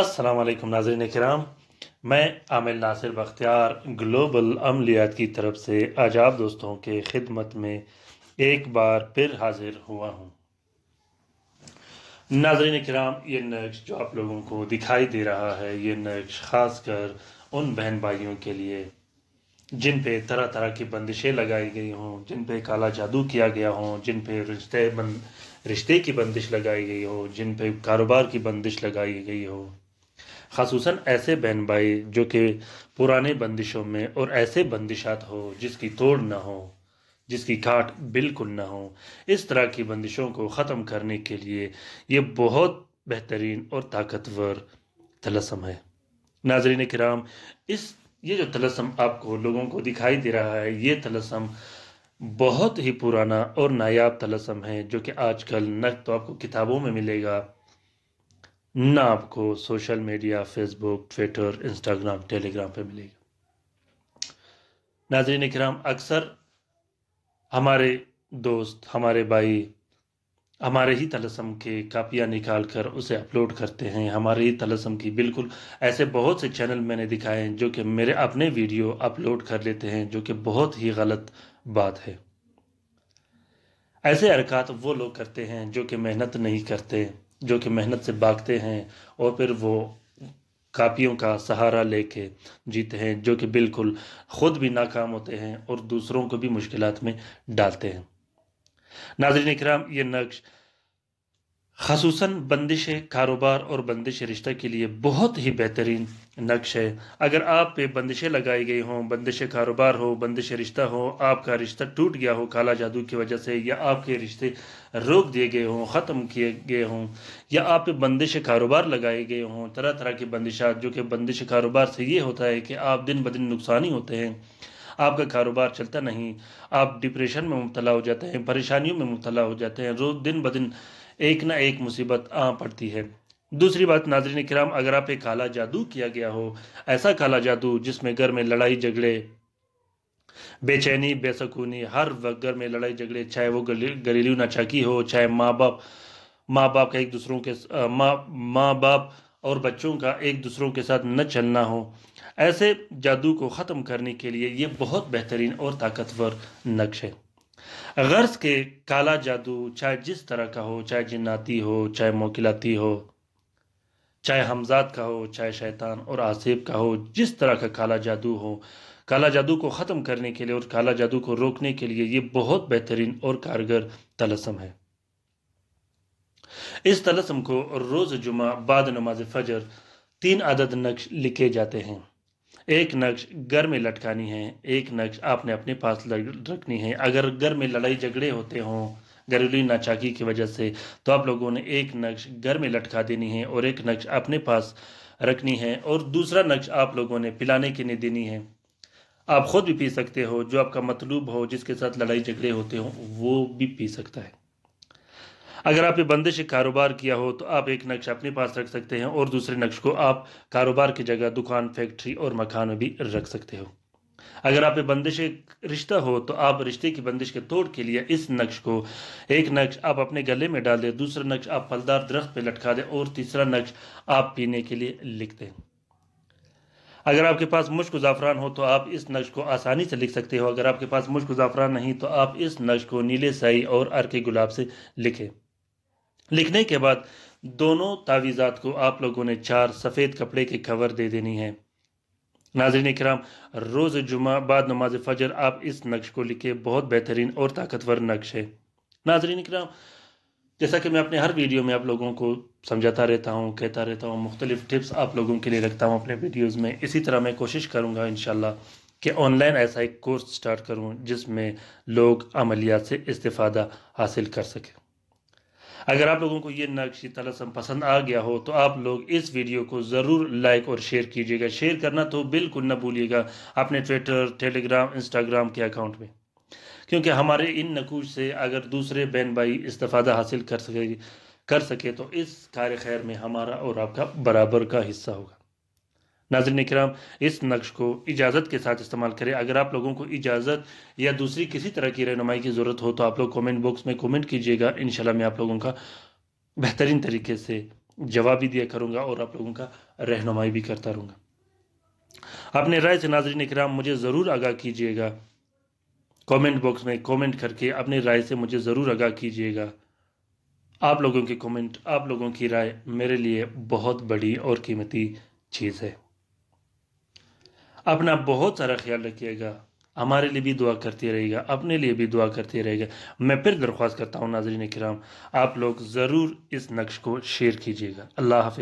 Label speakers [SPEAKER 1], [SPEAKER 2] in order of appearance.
[SPEAKER 1] असलम नाजरन कराम मैं आमिल नासिर बख्तियार ग्लोबल अमलियात की तरफ से आज आप दोस्तों के खिदमत में एक बार फिर हाजिर हुआ हूँ नाजरन कराम ये नक्श जो आप लोगों को दिखाई दे रहा है ये नक्श ख़ास कर उन बहन भाइयों के लिए जिन पे तरह तरह की बंदिशें लगाई गई हों जिन पे काला जादू किया गया हो जिन पे रिश्ते बंद रिश्ते की बंदिश लगाई गई हो जिन पे कारोबार की बंदिश लगाई गई हो खसूस ऐसे बहन भाई जो कि पुराने बंदिशों में और ऐसे बंदिशात हो जिसकी तोड़ ना हो जिसकी घाट बिल्कुल ना हो इस तरह की बंदिशों को ख़त्म करने के लिए ये बहुत बेहतरीन और ताकतवर तलसम है नाजरीन कराम इस ये जो तलसम आपको लोगों को दिखाई दे रहा है ये तलसम बहुत ही पुराना और नायाब तलसम है जो कि आजकल न तो आपको किताबों में मिलेगा ना आपको social media Facebook Twitter Instagram Telegram पे मिलेगा नाजरीन कराम अक्सर हमारे दोस्त हमारे भाई हमारे ही तलसम के कापियाँ निकाल कर उसे अपलोड करते हैं हमारे ही तलसम की बिल्कुल ऐसे बहुत से चैनल मैंने दिखाए हैं जो कि मेरे अपने वीडियो अपलोड कर लेते हैं जो कि बहुत ही गलत बात है ऐसे अरक़ात वो लोग करते हैं जो कि मेहनत नहीं करते जो कि मेहनत से भागते हैं और फिर वो कापियों का सहारा लेके जीते हैं जो कि बिल्कुल ख़ुद भी नाकाम होते हैं और दूसरों को भी मुश्किल में डालते हैं नाजरीन कराम ये नक्श खसूस बंदिश कारोबार और बंदिश रिश्ता के लिए बहुत ही बेहतरीन नक्श है अगर आप पे बंदिशें लगाई गई हों बंदिश कारोबार हो बंदिश रिश्ता हो आपका रिश्ता टूट गया हो काला जादू की वजह से या आपके रिश्ते रोक दिए गए हों ख़त्म किए गए हों या आप पे बंदिश कारोबार लगाए गए हों तरह तरह की बंदिशा जो कि बंदिश कारोबार से ये होता है कि आप दिन ब दिन नुकसानी होते हैं आपका कारोबार चलता नहीं आप डिप्रेशन में मुबतला हो जाते हैं परेशानियों में मुबतला हो जाते हैं रोज़ दिन ब दिन एक ना एक मुसीबत आ पड़ती है दूसरी बात नाजरीन कराम अगर आप एक काला जादू किया गया हो ऐसा काला जादू जिसमें घर में लड़ाई झगड़े बेचैनी बेसकूनी हर वक्त घर में लड़ाई झगड़े चाहे वो घरेलू नाचाकी हो चाहे माँ बाप माँ बाप का एक दूसरों के माँ माँ बाप और बच्चों का एक दूसरों के साथ न चलना हो ऐसे जादू को ख़त्म करने के लिए ये बहुत बेहतरीन और ताकतवर नक्श है गर्ज के काला जादू चाहे जिस तरह का हो चाहे जिन्नाती हो चाहे मोकिलाती हो चाहे हमजाद का हो चाहे शैतान और आसिब का हो जिस तरह का काला जादू हो काला जादू को ख़त्म करने के लिए और काला जादू को रोकने के लिए ये बहुत बेहतरीन और कारगर तलसम है इस तलसम को रोज़ जुमा बाद नमाज फजर तीन आदद नक्श लिखे जाते हैं एक नक्श घर में लटकानी है एक नक्श आपने अपने पास रखनी है अगर घर में लड़ाई झगड़े होते हों घरेलू नाचाकी की वजह से तो आप लोगों ने एक नक्श घर में लटका देनी है और एक नक्श अपने पास रखनी है और दूसरा नक्श आप लोगों ने पिलाने के लिए देनी है आप ख़ुद भी पी सकते हो जो आपका मतलूब हो जिसके साथ लड़ाई झगड़े होते हो वो भी पी सकता है अगर आपने बंदिश कारोबार किया हो तो आप एक नक्श अपने पास रख सकते हैं और दूसरे नक्श को आप कारोबार की जगह दुकान फैक्ट्री और मकान में भी रख सकते हो अगर आप बंदिश रिश्ता हो तो आप रिश्ते की बंदिश के तोड़ के लिए इस नक्श को एक नक्श आप अपने गले में डाल दें दूसरा नक्श आप फलदार दरख्त पर लटका दें और तीसरा नक्श आप पीने के लिए लिख दें अगर आपके पास मुश्क ज़ाफ़रान हो तो आप इस नक्श को आसानी से लिख सकते हो अगर आपके पास मुश्क ज़ाफ़रान नहीं तो आप इस नक्श को नीले साई और अरके गुलाब से लिखें लिखने के बाद दोनों तावीज़ात को आप लोगों ने चार सफ़ेद कपड़े के कवर दे देनी है नाजरन कराम रोज़ जुमा बाद नमाज फजर आप इस नक्श को लिखे बहुत बेहतरीन और ताकतवर नक्श है नाजरन कराम जैसा कि मैं अपने हर वीडियो में आप लोगों को समझाता रहता हूँ कहता रहता हूँ मुख्तलिफ टिप्स आप लोगों के लिए रखता हूँ अपने वीडियोज़ में इसी तरह मैं कोशिश करूँगा इन कि ऑनलाइन ऐसा एक कोर्स स्टार्ट करूँ जिसमें लोग अमलियात से इस्ता हासिल कर सकें अगर आप लोगों को ये नक्शी तलसम पसंद आ गया हो तो आप लोग इस वीडियो को ज़रूर लाइक और शेयर कीजिएगा शेयर करना तो बिल्कुल ना भूलिएगा अपने ट्विटर टेलीग्राम इंस्टाग्राम के अकाउंट में क्योंकि हमारे इन नकूज से अगर दूसरे बहन भाई इस्तफ़ादा हासिल कर सके कर सके तो इस कार्य खैर में हमारा और आपका बराबर का हिस्सा होगा नाजरन कराम इस नक्श को इजाज़त के साथ इस्तेमाल करें अगर आप लोगों को इजाज़त या दूसरी किसी तरह की रहनुमाई की ज़रूरत हो तो आप लोग कमेंट बॉक्स में कमेंट कीजिएगा इन मैं आप लोगों का बेहतरीन तरीके से जवाब भी दिया करूँगा और आप लोगों का रहनुमाई भी करता रहूँगा अपने राय से नाजरन कराम मुझे ज़रूर आगाह कीजिएगा कमेंट बॉक्स में कमेंट करके अपने राय से मुझे ज़रूर आगाह कीजिएगा आप लोगों के कमेंट आप लोगों की राय मेरे लिए बहुत बड़ी और कीमती चीज़ है अपना बहुत सारा ख्याल रखिएगा हमारे लिए भी दुआ करती रहेगा अपने लिए भी दुआ करती रहेगा मैं फिर दरख्वास्त करता हूँ नाजरीन कराम आप लोग ज़रूर इस नक्श को शेयर कीजिएगा अल्लाह हाफि